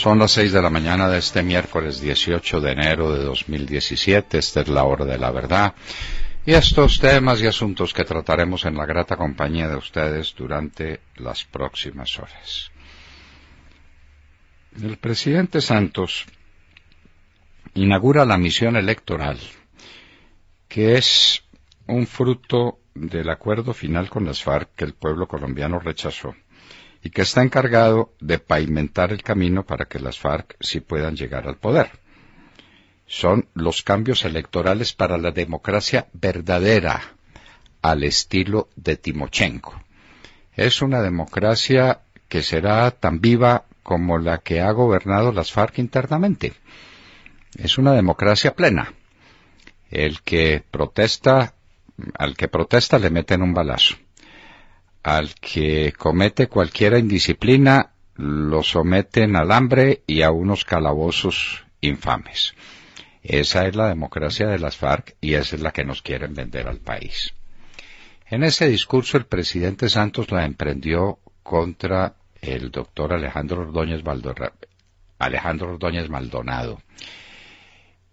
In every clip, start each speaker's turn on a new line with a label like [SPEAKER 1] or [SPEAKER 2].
[SPEAKER 1] Son las 6 de la mañana de este miércoles 18 de enero de 2017. Esta es la hora de la verdad. Y estos temas y asuntos que trataremos en la grata compañía de ustedes durante las próximas horas. El presidente Santos inaugura la misión electoral, que es un fruto del acuerdo final con las FARC que el pueblo colombiano rechazó y que está encargado de pavimentar el camino para que las FARC sí puedan llegar al poder. Son los cambios electorales para la democracia verdadera, al estilo de Timochenko. Es una democracia que será tan viva como la que ha gobernado las FARC internamente. Es una democracia plena. El que protesta, al que protesta le meten un balazo. Al que comete cualquiera indisciplina lo someten al hambre y a unos calabozos infames. Esa es la democracia de las FARC y esa es la que nos quieren vender al país. En ese discurso el presidente Santos la emprendió contra el doctor Alejandro Ordóñez, Alejandro Maldonado,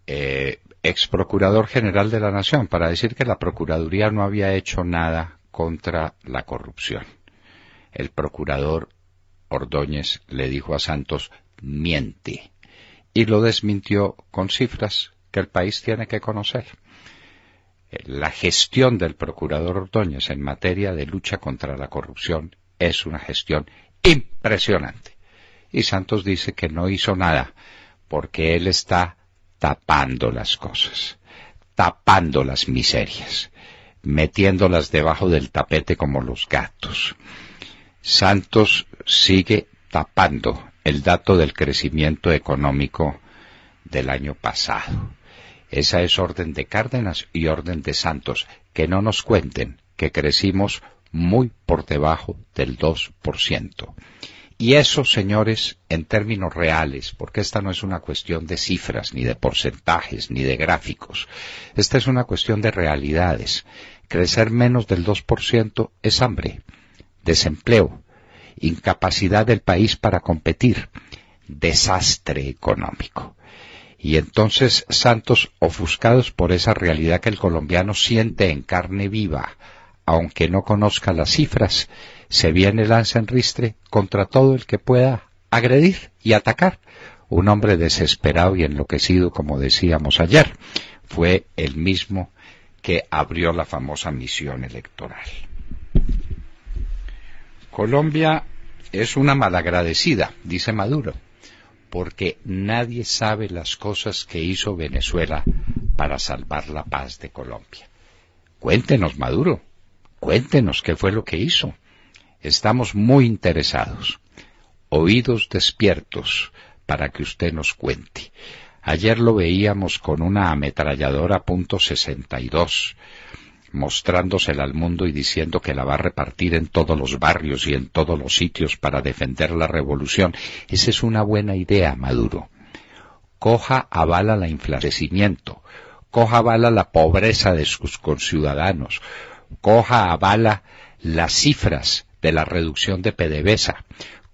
[SPEAKER 1] eh, ex procurador general de la Nación, para decir que la Procuraduría no había hecho nada contra la corrupción. El procurador Ordóñez le dijo a Santos, miente, y lo desmintió con cifras que el país tiene que conocer. La gestión del procurador Ordóñez en materia de lucha contra la corrupción es una gestión impresionante. Y Santos dice que no hizo nada porque él está tapando las cosas, tapando las miserias metiéndolas debajo del tapete como los gatos. Santos sigue tapando el dato del crecimiento económico del año pasado. Esa es orden de Cárdenas y orden de Santos, que no nos cuenten que crecimos muy por debajo del 2%. Y eso, señores, en términos reales, porque esta no es una cuestión de cifras, ni de porcentajes, ni de gráficos. Esta es una cuestión de realidades. Crecer menos del 2% es hambre, desempleo, incapacidad del país para competir, desastre económico. Y entonces Santos, ofuscados por esa realidad que el colombiano siente en carne viva, aunque no conozca las cifras, se viene lanza en ristre contra todo el que pueda agredir y atacar. Un hombre desesperado y enloquecido, como decíamos ayer, fue el mismo que abrió la famosa misión electoral. Colombia es una malagradecida, dice Maduro, porque nadie sabe las cosas que hizo Venezuela para salvar la paz de Colombia. Cuéntenos, Maduro, cuéntenos qué fue lo que hizo. Estamos muy interesados, oídos despiertos para que usted nos cuente. Ayer lo veíamos con una ametralladora punto .62, mostrándosela al mundo y diciendo que la va a repartir en todos los barrios y en todos los sitios para defender la revolución. Esa es una buena idea, Maduro. Coja a bala la inflarecimiento coja a la pobreza de sus conciudadanos, coja a bala las cifras de la reducción de PDVSA.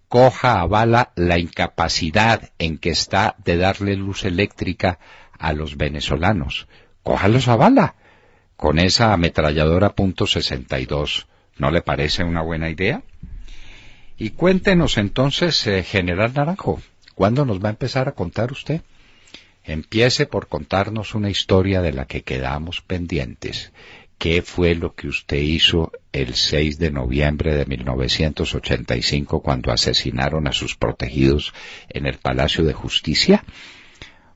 [SPEAKER 1] Coja a bala la incapacidad en que está de darle luz eléctrica a los venezolanos. ...cójalos a bala... con esa ametralladora .62. ¿No le parece una buena idea? Y cuéntenos entonces, eh, General Naranjo, ¿cuándo nos va a empezar a contar usted? Empiece por contarnos una historia de la que quedamos pendientes. ¿Qué fue lo que usted hizo el 6 de noviembre de 1985 cuando asesinaron a sus protegidos en el Palacio de Justicia?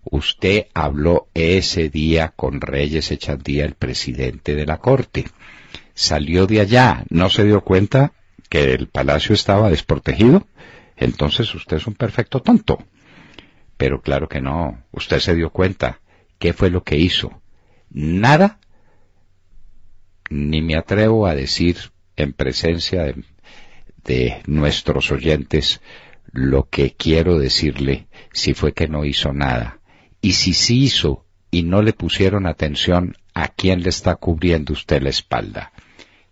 [SPEAKER 1] Usted habló ese día con Reyes Echandía, el presidente de la Corte. Salió de allá, no se dio cuenta que el palacio estaba desprotegido. Entonces usted es un perfecto tonto. Pero claro que no, usted se dio cuenta. ¿Qué fue lo que hizo? Nada ni me atrevo a decir en presencia de, nuestros oyentes lo que quiero decirle si fue que no hizo nada. Y si sí hizo y no le pusieron atención a quién le está cubriendo usted la espalda.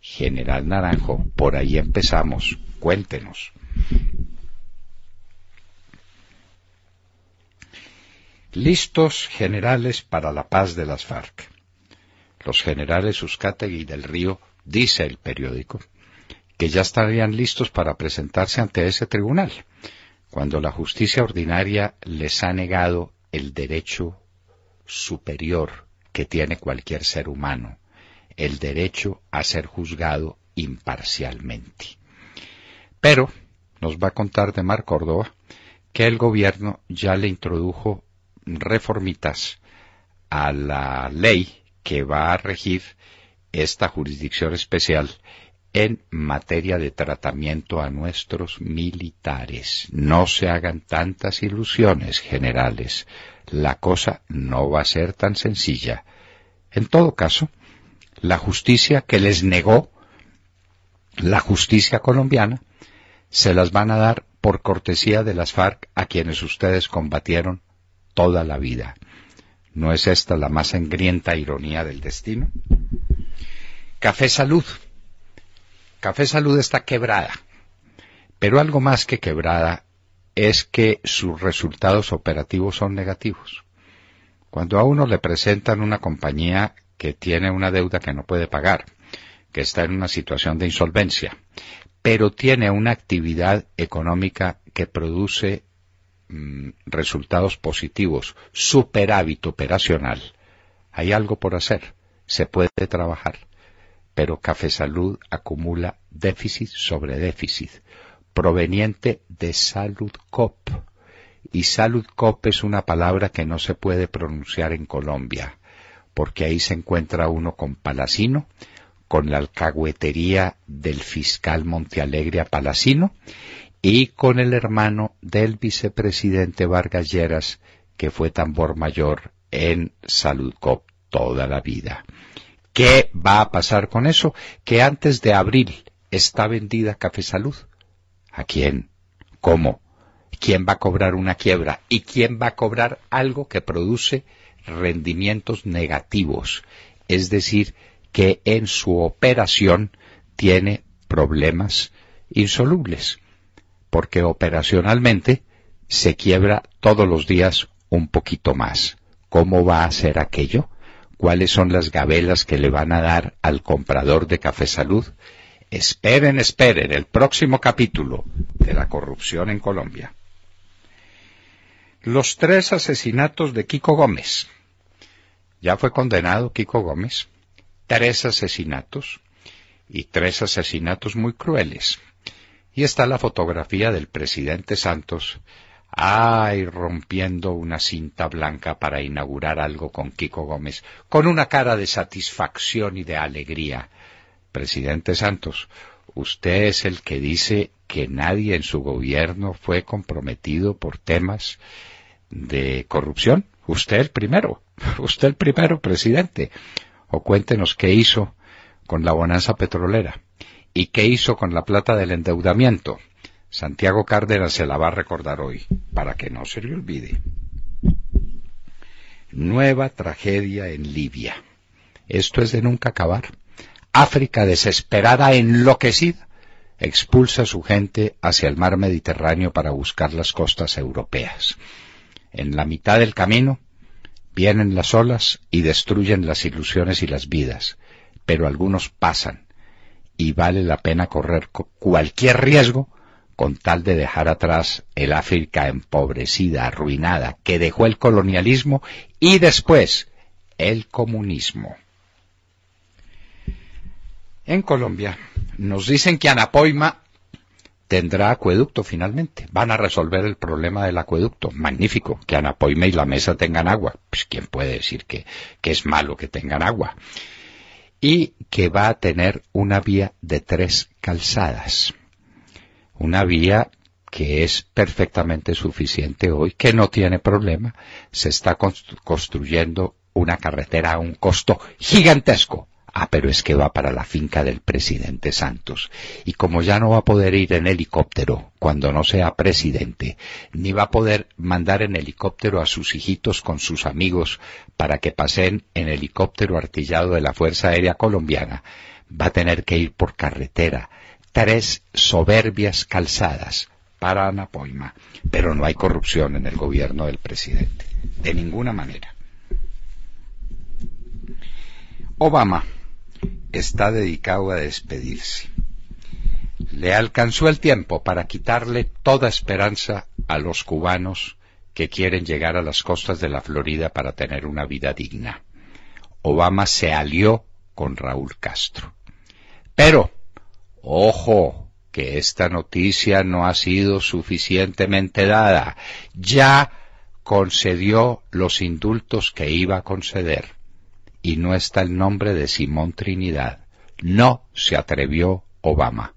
[SPEAKER 1] General Naranjo, por ahí empezamos. Cuéntenos. Listos generales para la paz de las FARC los generales y del Río, dice el periódico, que ya estarían listos para presentarse ante ese tribunal, cuando la justicia ordinaria les ha negado el derecho superior que tiene cualquier ser humano, el derecho a ser juzgado imparcialmente. Pero nos va a contar de Mar Córdoba que el gobierno ya le introdujo reformitas a la ley que va a regir esta jurisdicción especial en materia de tratamiento a nuestros militares. No se hagan tantas ilusiones generales. La cosa no va a ser tan sencilla. En todo caso, la justicia que les negó la justicia colombiana se las van a dar por cortesía de las FARC a quienes ustedes combatieron toda la vida. ¿No es esta la más sangrienta ironía del destino? Café Salud. Café Salud está quebrada, pero algo más que quebrada es que sus resultados operativos son negativos. Cuando a uno le presentan una compañía que tiene una deuda que no puede pagar, que está en una situación de insolvencia, pero tiene una actividad económica que produce Mm, resultados positivos, hábito operacional, hay algo por hacer, se puede trabajar, pero Café Salud acumula déficit sobre déficit, proveniente de Salud Cop. Y Salud Cop es una palabra que no se puede pronunciar en Colombia, porque ahí se encuentra uno con Palacino, con la alcahuetería del fiscal Montealegre a Palacino y con el hermano del vicepresidente Vargas Lleras, que fue tambor mayor en Saludcop toda la vida. ¿Qué va a pasar con eso? Que antes de abril está vendida Café Salud. ¿A quién? ¿Cómo? ¿Quién va a cobrar una quiebra? ¿Y quién va a cobrar algo que produce rendimientos negativos? Es decir, que en su operación tiene problemas insolubles porque operacionalmente se quiebra todos los días un poquito más. ¿Cómo va a ser aquello? ¿Cuáles son las gabelas que le van a dar al comprador de Café Salud? Esperen, esperen, el próximo capítulo de la corrupción en Colombia. Los tres asesinatos de Kiko Gómez. Ya fue condenado Kiko Gómez. Tres asesinatos y tres asesinatos muy crueles. Y está la fotografía del presidente Santos, ay, rompiendo una cinta blanca para inaugurar algo con Kiko Gómez, con una cara de satisfacción y de alegría. Presidente Santos, usted es el que dice que nadie en su gobierno fue comprometido por temas de corrupción. Usted el primero, usted el primero, presidente. O cuéntenos qué hizo con la bonanza petrolera. ¿Y qué hizo con la plata del endeudamiento? Santiago Cárdenas se la va a recordar hoy, para que no se le olvide. Nueva tragedia en Libia. Esto es de nunca acabar. África desesperada, enloquecida, expulsa a su gente hacia el mar Mediterráneo para buscar las costas europeas. En la mitad del camino vienen las olas y destruyen las ilusiones y las vidas, pero algunos pasan y vale la pena correr cualquier riesgo con tal de dejar atrás el África empobrecida, arruinada, que dejó el colonialismo y después el comunismo. En Colombia nos dicen que Anapoima tendrá acueducto finalmente. Van a resolver el problema del acueducto. Magnífico, que Anapoima y la mesa tengan agua. Pues quién puede decir que, que es malo que tengan agua y que va a tener una vía de tres calzadas. Una vía que es perfectamente suficiente hoy, que no tiene problema. Se está construyendo una carretera a un costo gigantesco, Ah, pero es que va para la finca del presidente Santos. Y como ya no va a poder ir en helicóptero cuando no sea presidente, ni va a poder mandar en helicóptero a sus hijitos con sus amigos para que pasen en helicóptero artillado de la Fuerza Aérea Colombiana, va a tener que ir por carretera. Tres soberbias calzadas para Anapoima, pero no hay corrupción en el gobierno del presidente, de ninguna manera. Obama está dedicado a despedirse. Le alcanzó el tiempo para quitarle toda esperanza a los cubanos que quieren llegar a las costas de la Florida para tener una vida digna. Obama se alió con Raúl Castro. Pero, ojo, que esta noticia no ha sido suficientemente dada. Ya concedió los indultos que iba a conceder y no está el nombre de Simón Trinidad. No se atrevió Obama.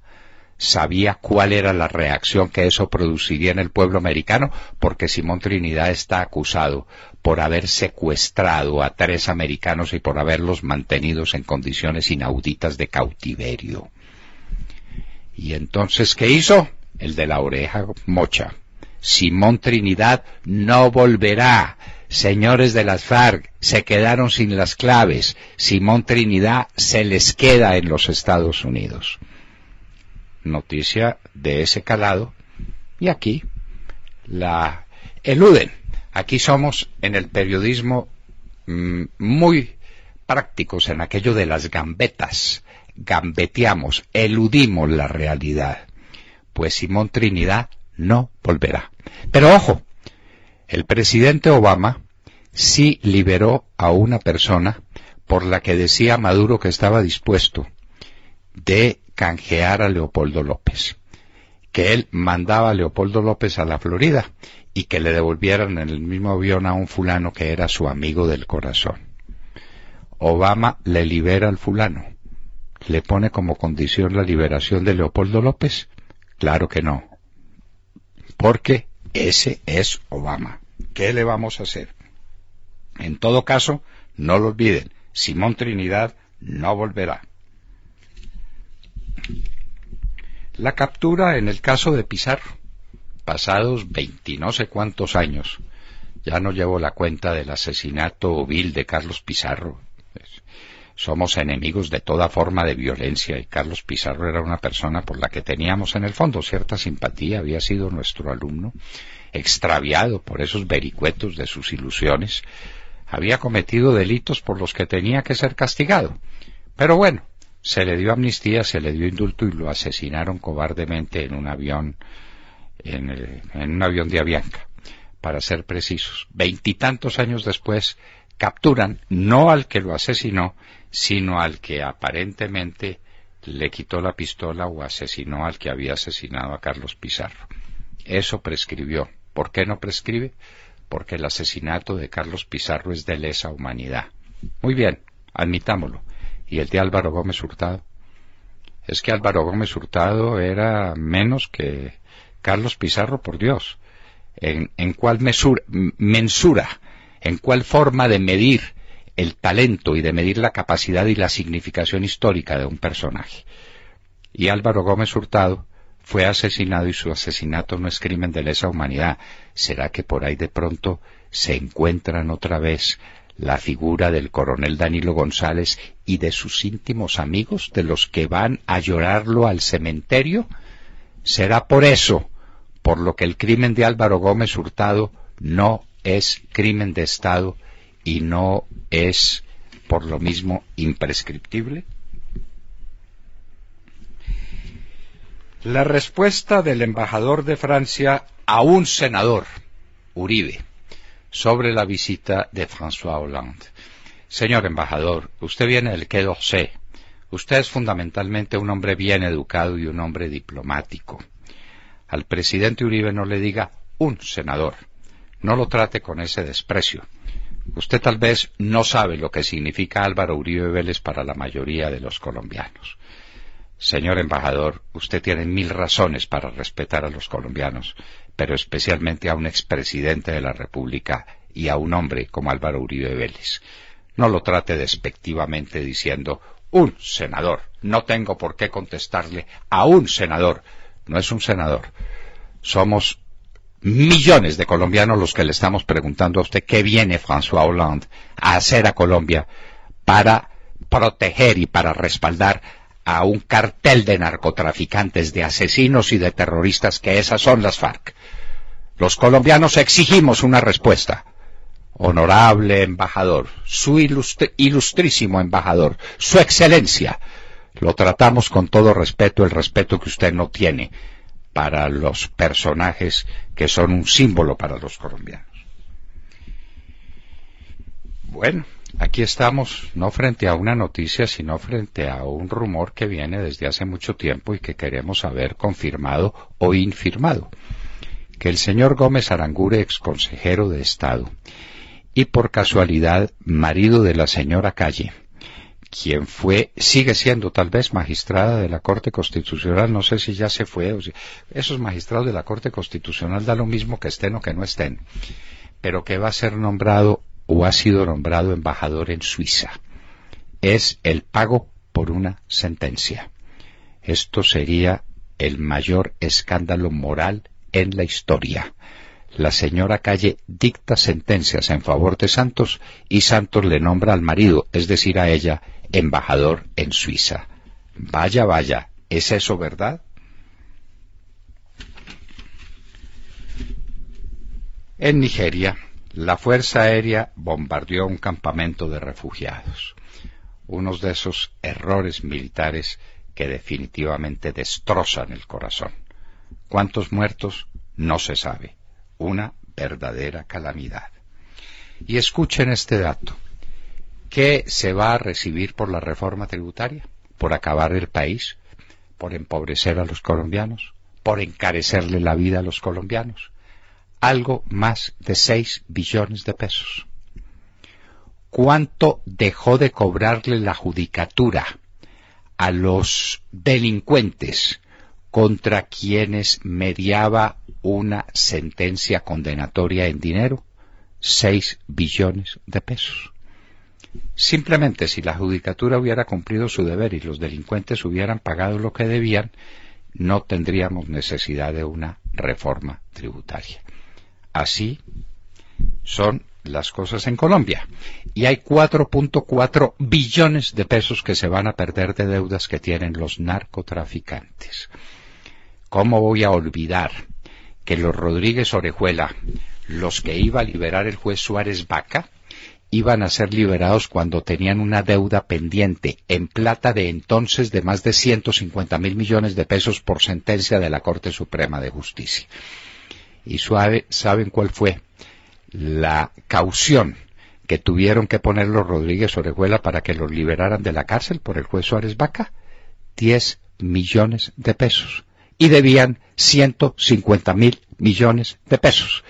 [SPEAKER 1] Sabía cuál era la reacción que eso produciría en el pueblo americano porque Simón Trinidad está acusado por haber secuestrado a tres americanos y por haberlos mantenido en condiciones inauditas de cautiverio. Y entonces, ¿qué hizo? El de la oreja mocha. Simón Trinidad no volverá Señores de las FARC se quedaron sin las claves. Simón Trinidad se les queda en los Estados Unidos. Noticia de ese calado. Y aquí la eluden. Aquí somos en el periodismo mm, muy prácticos en aquello de las gambetas. Gambeteamos, eludimos la realidad. Pues Simón Trinidad no volverá. Pero ojo, el presidente Obama sí liberó a una persona por la que decía Maduro que estaba dispuesto de canjear a Leopoldo López, que él mandaba a Leopoldo López a la Florida y que le devolvieran en el mismo avión a un fulano que era su amigo del corazón. Obama le libera al fulano. ¿Le pone como condición la liberación de Leopoldo López? Claro que no. ¿Por qué? Ese es Obama. ¿Qué le vamos a hacer? En todo caso, no lo olviden, Simón Trinidad no volverá. La captura en el caso de Pizarro, pasados veinti no sé cuántos años, ya no llevo la cuenta del asesinato vil de Carlos Pizarro, somos enemigos de toda forma de violencia y Carlos Pizarro era una persona por la que teníamos en el fondo cierta simpatía, había sido nuestro alumno, extraviado por esos vericuetos de sus ilusiones, había cometido delitos por los que tenía que ser castigado. Pero bueno, se le dio amnistía, se le dio indulto y lo asesinaron cobardemente en un avión, en, un avión de Avianca, para ser precisos. Veintitantos años después, capturan no al que lo asesinó, sino al que aparentemente le quitó la pistola o asesinó al que había asesinado a Carlos Pizarro. Eso prescribió. ¿Por qué no prescribe? Porque el asesinato de Carlos Pizarro es de lesa humanidad. Muy bien, admitámoslo. ¿Y el de Álvaro Gómez Hurtado? Es que Álvaro Gómez Hurtado era menos que Carlos Pizarro, por Dios. ¿En, cuál mensura en cuál forma de medir el talento y de medir la capacidad y la significación histórica de un personaje. Y Álvaro Gómez Hurtado fue asesinado y su asesinato no es crimen de lesa humanidad. ¿Será que por ahí de pronto se encuentran otra vez la figura del coronel Danilo González y de sus íntimos amigos, de los que van a llorarlo al cementerio? Será por eso por lo que el crimen de Álvaro Gómez Hurtado no es crimen de Estado y no es por lo mismo imprescriptible? La respuesta del embajador de Francia a un senador, Uribe, sobre la visita de François Hollande. Señor embajador, usted viene del Quai d'Orsay. Usted es fundamentalmente un hombre bien educado y un hombre diplomático. Al presidente Uribe no le diga un senador, no lo trate con ese desprecio. Usted tal vez no sabe lo que significa Álvaro Uribe Vélez para la mayoría de los colombianos. Señor embajador, usted tiene mil razones para respetar a los colombianos, pero especialmente a un expresidente de la República y a un hombre como Álvaro Uribe Vélez. No lo trate despectivamente diciendo un senador. No tengo por qué contestarle a un senador. No es un senador. Somos millones de colombianos los que le estamos preguntando a usted qué viene François Hollande a hacer a Colombia para proteger y para respaldar a un cartel de narcotraficantes, de asesinos y de terroristas que esas son las FARC. Los colombianos exigimos una respuesta. Honorable embajador, su ilustrísimo embajador, su excelencia, lo tratamos con todo respeto, el respeto que usted no tiene para los personajes que son un símbolo para los colombianos. Bueno, aquí estamos no frente a una noticia, sino frente a un rumor que viene desde hace mucho tiempo y que queremos haber confirmado o infirmado. Que el señor Gómez Arangure, ex consejero de Estado, y por casualidad marido de la señora Calle, quien fue, sigue siendo tal vez magistrada de la Corte Constitucional, no sé si ya se fue, o si, esos magistrados de la Corte Constitucional da lo mismo que estén o que no estén, pero que va a ser nombrado o ha sido nombrado embajador en Suiza. Es el pago por una sentencia. Esto sería el mayor escándalo moral en la historia. La señora Calle dicta sentencias en favor de Santos y Santos le nombra al marido, es decir, a ella, embajador en Suiza. Vaya, vaya, ¿es eso verdad? En Nigeria, la Fuerza Aérea bombardeó un campamento de refugiados, unos de esos errores militares que definitivamente destrozan el corazón. ¿Cuántos muertos? No se sabe. Una verdadera calamidad. Y escuchen este dato. ¿Qué se va a recibir por la reforma tributaria? ¿Por acabar el país? ¿Por empobrecer a los colombianos? ¿Por encarecerle la vida a los colombianos? Algo más de 6 billones de pesos. ¿Cuánto dejó de cobrarle la judicatura a los delincuentes contra quienes mediaba una sentencia condenatoria en dinero? 6 billones de pesos. Simplemente si la judicatura hubiera cumplido su deber y los delincuentes hubieran pagado lo que debían, no tendríamos necesidad de una reforma tributaria. Así son las cosas en Colombia. Y hay 4.4 billones de pesos que se van a perder de deudas que tienen los narcotraficantes. ¿Cómo voy a olvidar que los Rodríguez Orejuela, los que iba a liberar el juez Suárez Vaca, iban a ser liberados cuando tenían una deuda pendiente en plata de entonces de más de 150 mil millones de pesos por sentencia de la Corte Suprema de Justicia. Y suave, ¿saben cuál fue? La caución que tuvieron que poner los Rodríguez Orejuela para que los liberaran de la cárcel por el juez Suárez Vaca. 10 millones de pesos. Y debían 150 mil millones de pesos.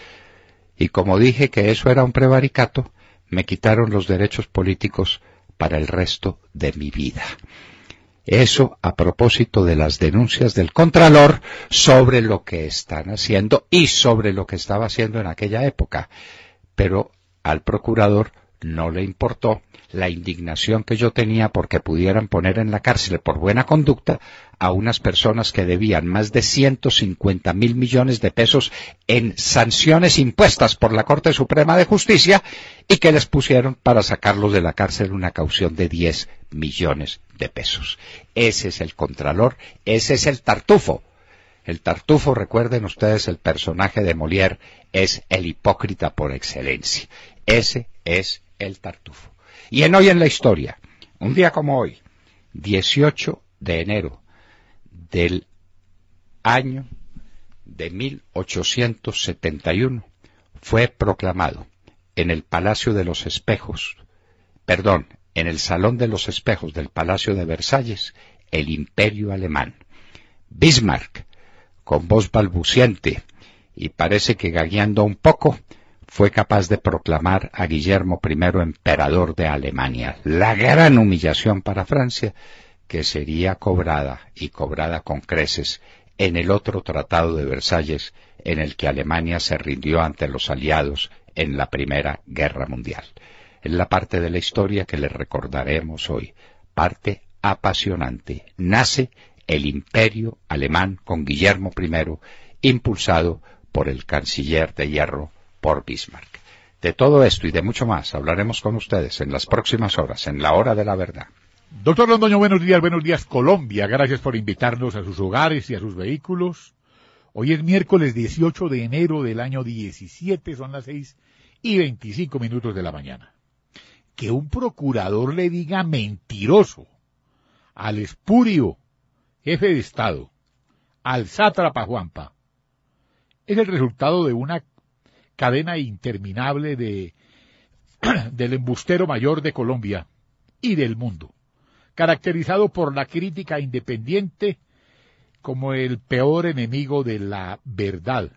[SPEAKER 1] Y como dije que eso era un prevaricato, me quitaron los derechos políticos para el resto de mi vida. Eso a propósito de las denuncias del Contralor sobre lo que están haciendo y sobre lo que estaba haciendo en aquella época. Pero al procurador no le importó la indignación que yo tenía porque pudieran poner en la cárcel por buena conducta a unas personas que debían más de 150 mil millones de pesos en sanciones impuestas por la Corte Suprema de Justicia y que les pusieron para sacarlos de la cárcel una caución de 10 millones de pesos. Ese es el contralor, ese es el tartufo. El tartufo, recuerden ustedes, el personaje de Molière es el hipócrita por excelencia. Ese es el tartufo. Y en hoy en la historia, un día como hoy, 18 de enero del año de 1871, fue proclamado en el Palacio de los Espejos, perdón, en el Salón de los Espejos del Palacio de Versalles, el Imperio Alemán. Bismarck, con voz balbuciente y parece que gagueando un poco, fue capaz de proclamar a Guillermo I emperador de Alemania, la gran humillación para Francia que sería cobrada y cobrada con creces en el otro Tratado de Versalles en el que Alemania se rindió ante los aliados en la Primera Guerra Mundial. En la parte de la historia que le recordaremos hoy, parte apasionante. Nace el imperio alemán con Guillermo I, impulsado por el canciller de hierro por Bismarck. De todo esto y de mucho más hablaremos con ustedes en las próximas horas, en la hora de la verdad. Doctor Londoño, buenos días, buenos días Colombia. Gracias por invitarnos
[SPEAKER 2] a sus hogares y a sus vehículos. Hoy es miércoles 18 de enero del año 17, son las 6 y 25 minutos de la mañana. Que un procurador le diga mentiroso al espurio jefe de Estado, al sátrapa Juanpa, es el resultado de una cadena interminable de, del embustero mayor de Colombia y del mundo, caracterizado por la crítica independiente como el peor enemigo de la verdad,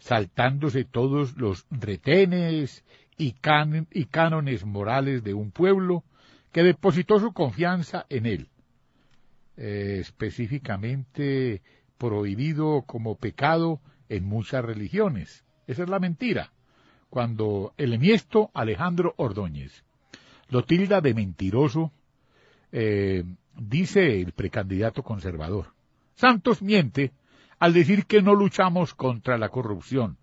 [SPEAKER 2] saltándose todos los retenes y, cánones morales de un pueblo que depositó su confianza en él. Eh, específicamente prohibido como pecado en muchas religiones, esa es la mentira. Cuando el eniesto Alejandro Ordóñez lo tilda de mentiroso, eh, dice el precandidato conservador. Santos miente al decir que no luchamos contra la corrupción,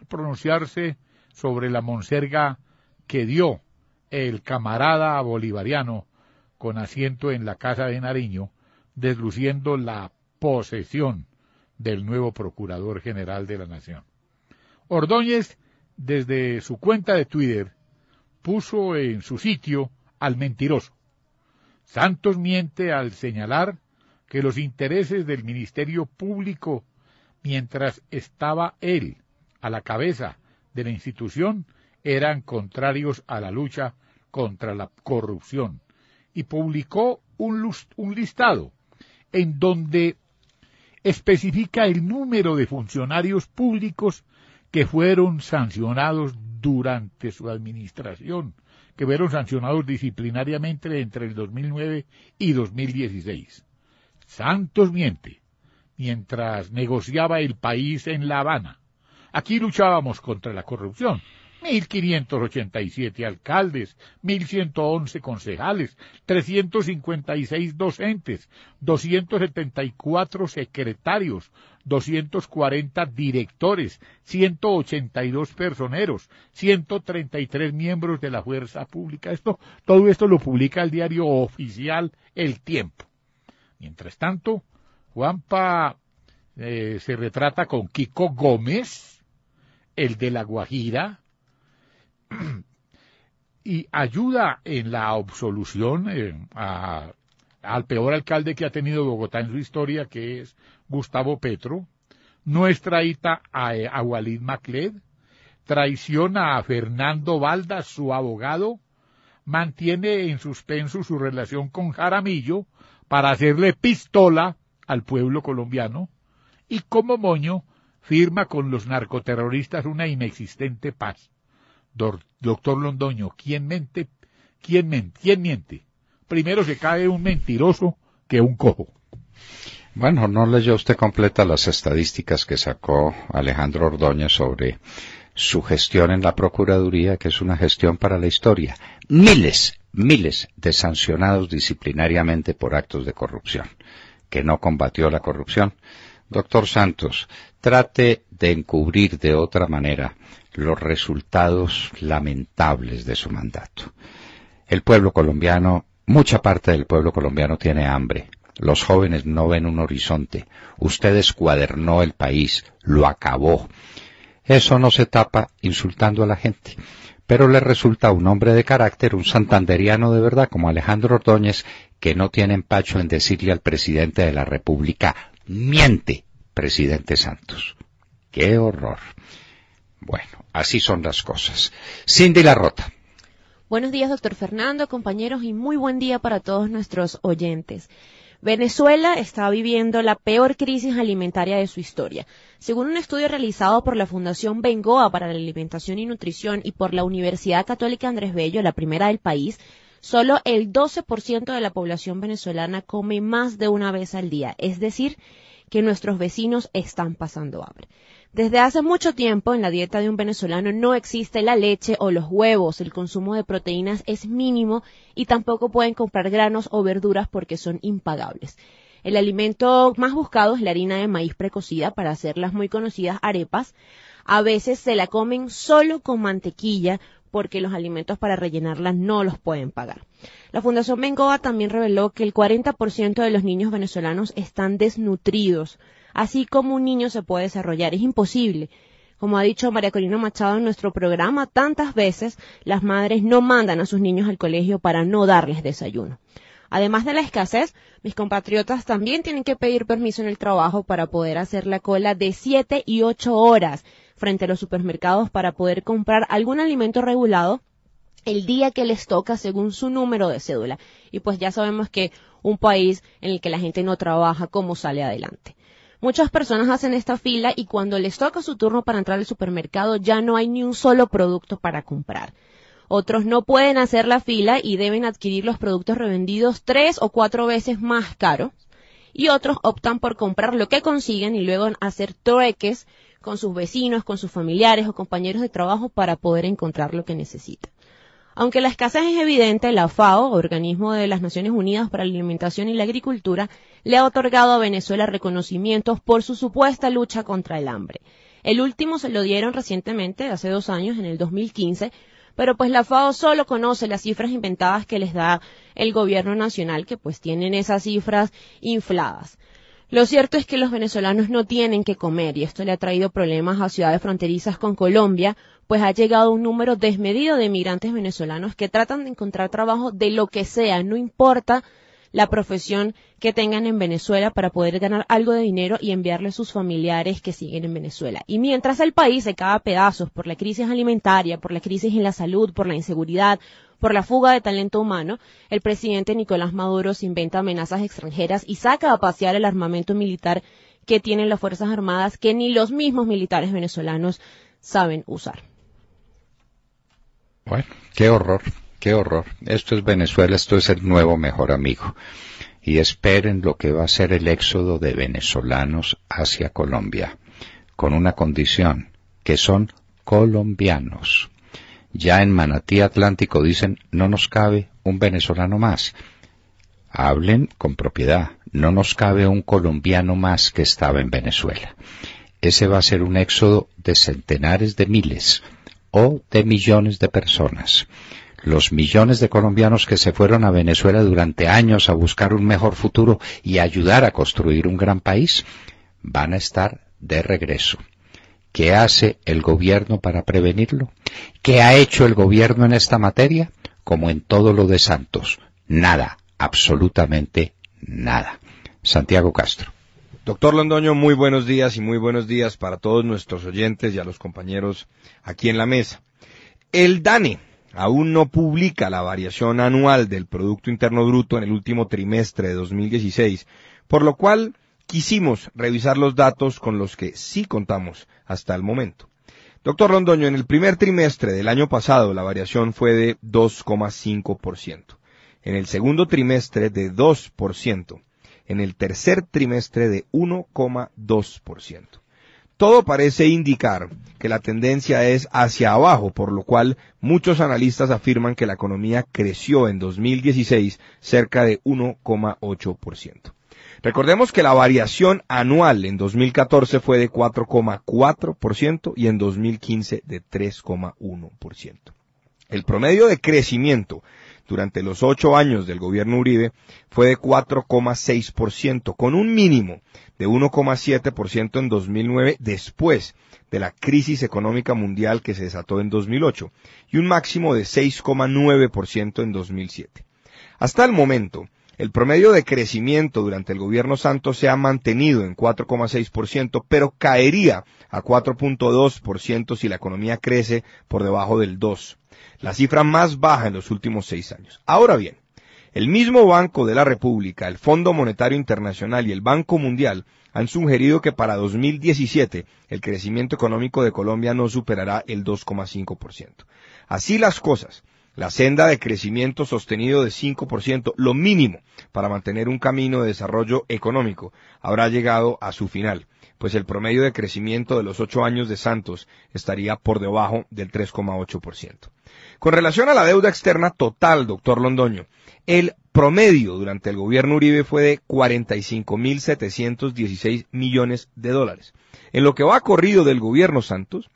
[SPEAKER 2] al pronunciarse sobre la monserga que dio el camarada bolivariano con asiento en la Casa de Nariño, desluciendo la posesión del nuevo Procurador General de la Nación. Ordóñez, desde su cuenta de Twitter, puso en su sitio al mentiroso. Santos miente al señalar que los intereses del Ministerio Público, mientras estaba él a la cabeza de la institución, eran contrarios a la lucha contra la corrupción y publicó un, un listado en donde especifica el número de funcionarios públicos que fueron sancionados durante su administración, que fueron sancionados disciplinariamente entre el 2009 y 2016. Santos miente, mientras negociaba el país en La Habana. Aquí luchábamos contra la corrupción, 1.587 alcaldes, 1.111 concejales, 356 docentes, 274 secretarios, 240 directores, 182 personeros, 133 miembros de la fuerza pública. Esto, todo esto lo publica el diario oficial El Tiempo. Mientras tanto, Juanpa eh, se retrata con Kiko Gómez, el de La Guajira, y ayuda en la absolución eh, al peor alcalde que ha tenido Bogotá en su historia, que es Gustavo Petro, no Ita a, a Walid Macled, traiciona a Fernando Valdas, su abogado, mantiene en suspenso su relación con Jaramillo para hacerle pistola al pueblo colombiano y como moño firma con los narcoterroristas una inexistente paz doctor Londoño, ¿quién mente? ¿Quién miente? Primero se cae un mentiroso
[SPEAKER 1] que un cojo. Bueno, no leyó usted completa las estadísticas que sacó Alejandro Ordóñez sobre su gestión en la Procuraduría, que es una gestión para la historia. Miles, miles de sancionados disciplinariamente por actos de corrupción, que no combatió la corrupción, Doctor Santos, trate de encubrir de otra manera los resultados lamentables de su mandato. El pueblo colombiano, mucha parte del pueblo colombiano tiene hambre. Los jóvenes no ven un horizonte. Usted descuadernó el país, lo acabó. Eso no se tapa insultando a la gente. Pero le resulta un hombre de carácter, un santanderiano de verdad como Alejandro Ordóñez, que no tiene empacho en decirle al presidente de la República Miente, presidente Santos. Qué horror. Bueno, así son las cosas. Cindy La Rota.
[SPEAKER 3] Buenos días, doctor Fernando, compañeros, y muy buen día para todos nuestros oyentes. Venezuela está viviendo la peor crisis alimentaria de su historia. Según un estudio realizado por la Fundación Bengoa para la Alimentación y Nutrición y por la Universidad Católica Andrés Bello, la primera del país, Solo el 12% de la población venezolana come más de una vez al día, es decir, que nuestros vecinos están pasando hambre. Desde hace mucho tiempo en la dieta de un venezolano no existe la leche o los huevos, el consumo de proteínas es mínimo y tampoco pueden comprar granos o verduras porque son impagables. El alimento más buscado es la harina de maíz precocida para hacer las muy conocidas arepas. A veces se la comen solo con mantequilla porque los alimentos para rellenarlas no los pueden pagar. La Fundación Bengoa también reveló que el 40% de los niños venezolanos están desnutridos. Así como un niño se puede desarrollar, es imposible. Como ha dicho María Corina Machado en nuestro programa tantas veces, las madres no mandan a sus niños al colegio para no darles desayuno. Además de la escasez, mis compatriotas también tienen que pedir permiso en el trabajo para poder hacer la cola de 7 y 8 horas frente a los supermercados para poder comprar algún alimento regulado el día que les toca según su número de cédula. Y pues ya sabemos que un país en el que la gente no trabaja, ¿cómo sale adelante? Muchas personas hacen esta fila y cuando les toca su turno para entrar al supermercado ya no hay ni un solo producto para comprar. Otros no pueden hacer la fila y deben adquirir los productos revendidos tres o cuatro veces más caros. Y otros optan por comprar lo que consiguen y luego hacer trueques con sus vecinos, con sus familiares o compañeros de trabajo para poder encontrar lo que necesita. Aunque la escasez es evidente, la FAO, Organismo de las Naciones Unidas para la Alimentación y la Agricultura, le ha otorgado a Venezuela reconocimientos por su supuesta lucha contra el hambre. El último se lo dieron recientemente, hace dos años, en el 2015, pero pues la FAO solo conoce las cifras inventadas que les da el gobierno nacional, que pues tienen esas cifras infladas. Lo cierto es que los venezolanos no tienen que comer y esto le ha traído problemas a ciudades fronterizas con Colombia, pues ha llegado un número desmedido de migrantes venezolanos que tratan de encontrar trabajo de lo que sea, no importa la profesión que tengan en Venezuela para poder ganar algo de dinero y enviarle a sus familiares que siguen en Venezuela. Y mientras el país se cae a pedazos por la crisis alimentaria, por la crisis en la salud, por la inseguridad, por la fuga de talento humano, el presidente Nicolás Maduro se inventa amenazas extranjeras y saca a pasear el armamento militar que tienen las Fuerzas Armadas que ni los mismos militares venezolanos saben usar.
[SPEAKER 1] Bueno, qué horror qué horror. Esto es Venezuela, esto es el nuevo mejor amigo. Y esperen lo que va a ser el éxodo de venezolanos hacia Colombia, con una condición, que son colombianos. Ya en Manatí Atlántico dicen, no nos cabe un venezolano más. Hablen con propiedad, no nos cabe un colombiano más que estaba en Venezuela. Ese va a ser un éxodo de centenares de miles o de millones de personas los millones de colombianos que se fueron a Venezuela durante años a buscar un mejor futuro y ayudar a construir un gran país, van a estar de regreso. ¿Qué hace el gobierno para prevenirlo? ¿Qué ha hecho el gobierno en esta materia? Como en todo lo de Santos, nada, absolutamente nada. Santiago Castro.
[SPEAKER 4] Doctor Londoño, muy buenos días y muy buenos días para todos nuestros oyentes y a los compañeros aquí en la mesa. El DANE, aún no publica la variación anual del Producto Interno Bruto en el último trimestre de 2016, por lo cual quisimos revisar los datos con los que sí contamos hasta el momento. Doctor Rondoño, en el primer trimestre del año pasado la variación fue de 2,5%, en el segundo trimestre de 2%, en el tercer trimestre de 1,2%. Todo parece indicar que la tendencia es hacia abajo, por lo cual muchos analistas afirman que la economía creció en 2016 cerca de 1,8%. Recordemos que la variación anual en 2014 fue de 4,4% y en 2015 de 3,1%. El promedio de crecimiento durante los ocho años del gobierno Uribe fue de 4,6%, con un mínimo de 1,7% en 2009 después de la crisis económica mundial que se desató en 2008 y un máximo de 6,9% en 2007. Hasta el momento, el promedio de crecimiento durante el gobierno Santos se ha mantenido en 4,6%, pero caería a 4,2% si la economía crece por debajo del 2% la cifra más baja en los últimos seis años. Ahora bien, el mismo Banco de la República, el Fondo Monetario Internacional y el Banco Mundial han sugerido que para 2017 el crecimiento económico de Colombia no superará el 2,5%. Así las cosas, la senda de crecimiento sostenido de 5%, lo mínimo para mantener un camino de desarrollo económico, habrá llegado a su final pues el promedio de crecimiento de los ocho años de Santos estaría por debajo del 3,8%. Con relación a la deuda externa total, doctor Londoño, el promedio durante el gobierno Uribe fue de 45.716 millones de dólares. En lo que va corrido del gobierno Santos,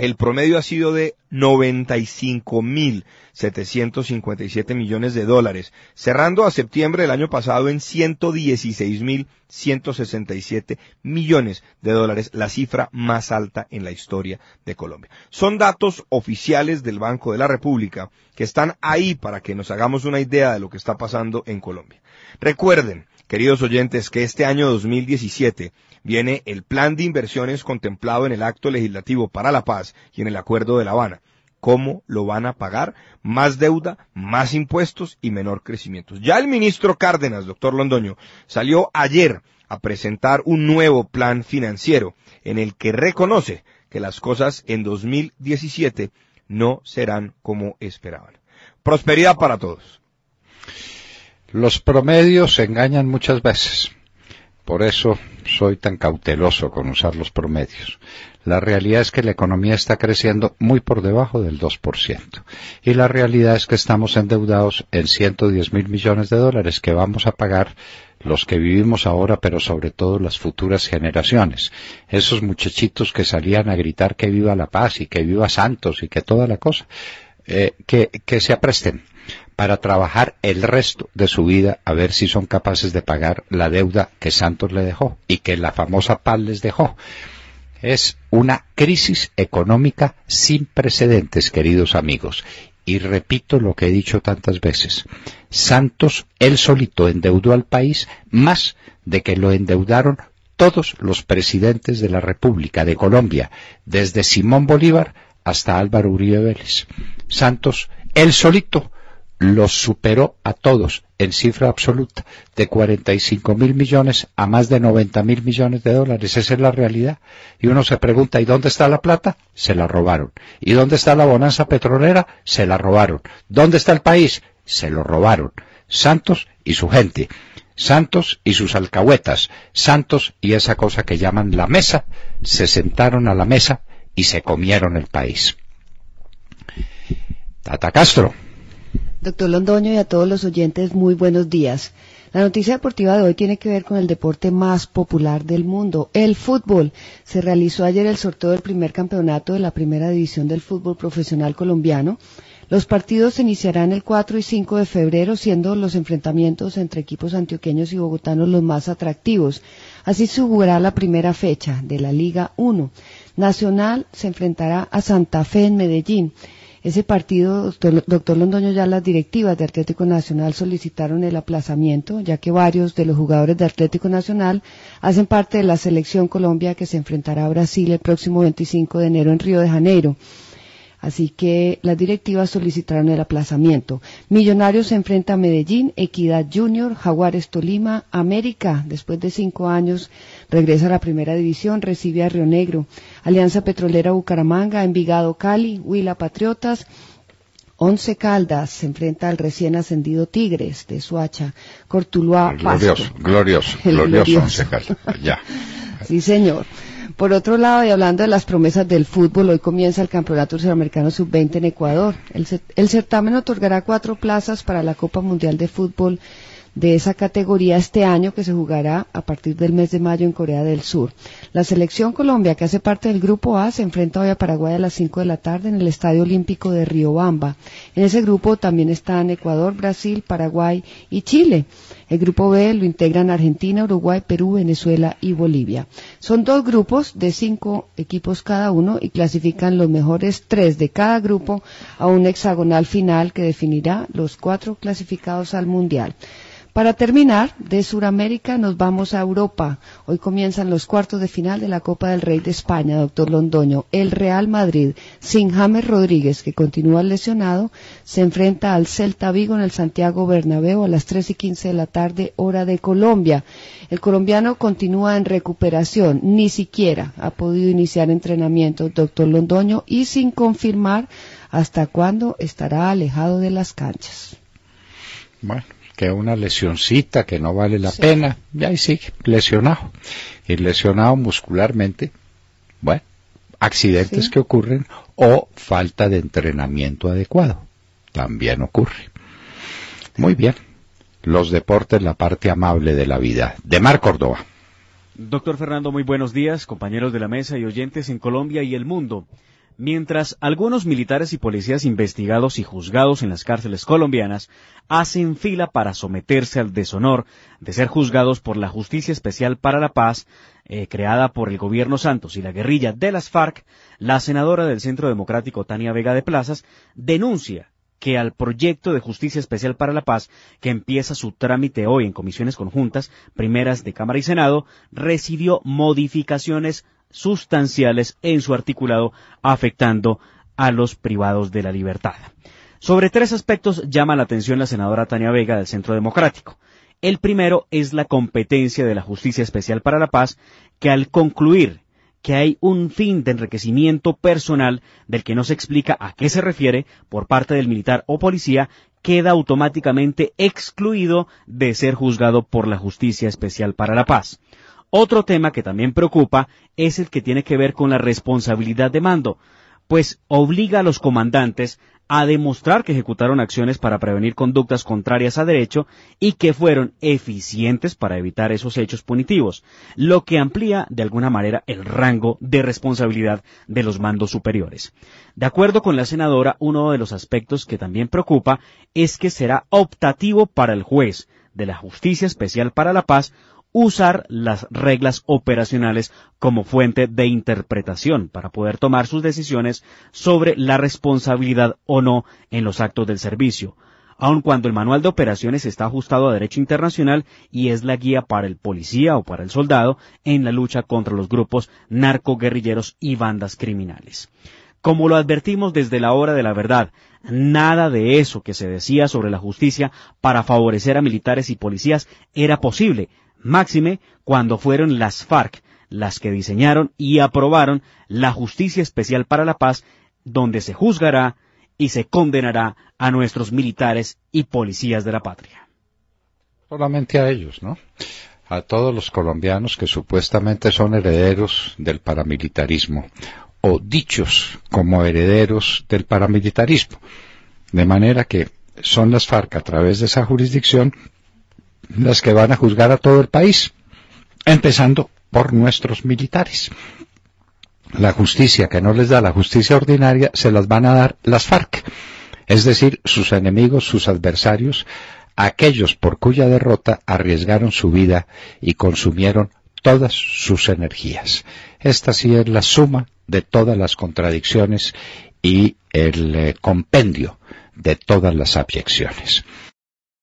[SPEAKER 4] el promedio ha sido de 95.757 millones de dólares, cerrando a septiembre del año pasado en 116.167 millones de dólares, la cifra más alta en la historia de Colombia. Son datos oficiales del Banco de la República que están ahí para que nos hagamos una idea de lo que está pasando en Colombia. Recuerden, queridos oyentes, que este año 2017 viene el plan de inversiones contemplado en el acto legislativo para la paz y en el acuerdo de La Habana. ¿Cómo lo van a pagar? Más deuda, más impuestos y menor crecimiento. Ya el ministro Cárdenas, doctor Londoño, salió ayer a presentar un nuevo plan financiero en el que reconoce que las cosas en 2017 no serán como esperaban. Prosperidad para todos.
[SPEAKER 1] Los promedios engañan muchas veces. Por eso soy tan cauteloso con usar los promedios. La realidad es que la economía está creciendo muy por debajo del 2%. Y la realidad es que estamos endeudados en 110 mil millones de dólares que vamos a pagar los que vivimos ahora, pero sobre todo las futuras generaciones. Esos muchachitos que salían a gritar que viva la paz y que viva Santos y que toda la cosa. Eh, que se apresten para trabajar el resto de su vida a ver si son capaces de pagar la deuda que Santos le dejó y que la famosa paz les dejó. Es una crisis económica sin precedentes, queridos amigos. Y repito lo que he dicho tantas veces. Santos, él solito, endeudó al país más de que lo endeudaron todos los presidentes de la República de Colombia, desde Simón Bolívar hasta Álvaro Uribe Vélez. Santos, él solito, los superó a todos en cifra absoluta de 45 mil millones a más de 90 mil millones de dólares. Esa es la realidad. Y uno se pregunta, ¿y dónde está la plata? Se la robaron. ¿Y dónde está la bonanza petrolera? Se la robaron. ¿Dónde está el país? Se lo robaron. Santos y su gente. Santos y sus alcahuetas. Santos y esa cosa que llaman la mesa. Se sentaron a la mesa y se comieron el país. Tata Castro
[SPEAKER 5] Doctor Londoño y a todos los oyentes, muy buenos días. La noticia deportiva de hoy tiene que ver con el deporte más popular del mundo, el fútbol. Se realizó ayer el sorteo del primer campeonato de la primera división del fútbol profesional colombiano. Los partidos se iniciarán el 4 y 5 de febrero, siendo los enfrentamientos entre equipos antioqueños y bogotanos los más atractivos. Así se jugará la primera fecha de la Liga 1. Nacional se enfrentará a Santa Fe en Medellín. Ese partido, doctor, Londoño, ya las directivas de Atlético Nacional solicitaron el aplazamiento, ya que varios de los jugadores de Atlético Nacional hacen parte de la selección Colombia que se enfrentará a Brasil el próximo 25 de enero en Río de Janeiro. Así que las directivas solicitaron el aplazamiento. Millonarios se enfrenta a Medellín, Equidad Junior, Jaguares Tolima, América, después de cinco años, regresa a la primera división, recibe a Río Negro, Alianza Petrolera Bucaramanga, Envigado Cali, Huila Patriotas, Once Caldas se enfrenta al recién ascendido Tigres de Suacha, Cortuluá, Glorioso,
[SPEAKER 1] glorioso, glorioso, Ya.
[SPEAKER 5] sí, señor. Por otro lado, y hablando de las promesas del fútbol, hoy comienza el Campeonato Suramericano Sub-20 en Ecuador. El, el certamen otorgará cuatro plazas para la Copa Mundial de Fútbol de esa categoría este año que se jugará a partir del mes de mayo en Corea del Sur. La selección Colombia, que hace parte del Grupo A, se enfrenta hoy a Paraguay a las 5 de la tarde en el Estadio Olímpico de Riobamba. En ese grupo también están Ecuador, Brasil, Paraguay y Chile. El grupo B lo integran Argentina, Uruguay, Perú, Venezuela y Bolivia. Son dos grupos de cinco equipos cada uno y clasifican los mejores tres de cada grupo a un hexagonal final que definirá los cuatro clasificados al Mundial. Para terminar, de Sudamérica nos vamos a Europa. Hoy comienzan los cuartos de final de la Copa del Rey de España, doctor Londoño. El Real Madrid, sin James Rodríguez, que continúa lesionado, se enfrenta al Celta Vigo en el Santiago Bernabéu a las 3 y 15 de la tarde, hora de Colombia. El colombiano continúa en recuperación, ni siquiera ha podido iniciar entrenamiento, doctor Londoño, y sin confirmar hasta cuándo estará alejado de las canchas.
[SPEAKER 1] Bueno que una lesioncita que no vale la pena, y ahí sigue, lesionado. Y lesionado muscularmente, bueno, accidentes que ocurren o falta de entrenamiento adecuado, también ocurre. Muy bien, los deportes, la parte amable de la vida. De Mar Córdoba.
[SPEAKER 6] Doctor Fernando, muy buenos días, compañeros de la mesa y oyentes en Colombia y el mundo mientras algunos militares y policías investigados y juzgados en las cárceles colombianas hacen fila para someterse al deshonor de ser juzgados por la Justicia Especial para la Paz, eh, creada por el gobierno Santos y la guerrilla de las FARC, la senadora del Centro Democrático Tania Vega de Plazas denuncia que al proyecto de justicia especial para la paz, que empieza su trámite hoy en comisiones conjuntas, primeras de Cámara y Senado, recibió modificaciones sustanciales en su articulado afectando a los privados de la libertad. Sobre tres aspectos llama la atención la senadora Tania Vega del Centro Democrático. El primero es la competencia de la Justicia Especial para la Paz, que al concluir que hay un fin de enriquecimiento personal del que no se explica a qué se refiere por parte del militar o policía, queda automáticamente excluido de ser juzgado por la Justicia Especial para la Paz. Otro tema que también preocupa es el que tiene que ver con la responsabilidad de mando, pues obliga a los comandantes a demostrar que ejecutaron acciones para prevenir conductas contrarias a derecho y que fueron eficientes para evitar esos hechos punitivos, lo que amplía de alguna manera el rango de responsabilidad de los mandos superiores. De acuerdo con la senadora, uno de los aspectos que también preocupa es que será optativo para el juez de la Justicia Especial para la Paz usar las reglas operacionales como fuente de interpretación para poder tomar sus decisiones sobre la responsabilidad o no en los actos del servicio, aun cuando el manual de operaciones está ajustado a derecho internacional y es la guía para el policía o para el soldado en la lucha contra los grupos narcoguerrilleros y bandas criminales. Como lo advertimos desde la hora de la verdad, nada de eso que se decía sobre la justicia para favorecer a militares y policías era posible, máxime cuando fueron las FARC las que diseñaron y aprobaron la Justicia Especial para la Paz, donde se juzgará y se condenará a nuestros militares y policías de la patria. Solamente a ellos, ¿no?
[SPEAKER 1] a todos los colombianos que supuestamente son herederos del paramilitarismo o dichos como herederos del paramilitarismo. De manera que son las FARC a través de esa jurisdicción las que van a juzgar a todo el país, empezando por nuestros militares. La justicia que no les da la justicia ordinaria se las van a dar las FARC, es decir, sus enemigos, sus adversarios, aquellos por cuya derrota arriesgaron su vida y consumieron todas sus energías. Esta sí es la suma de todas las contradicciones
[SPEAKER 4] y el eh, compendio de todas las abyecciones.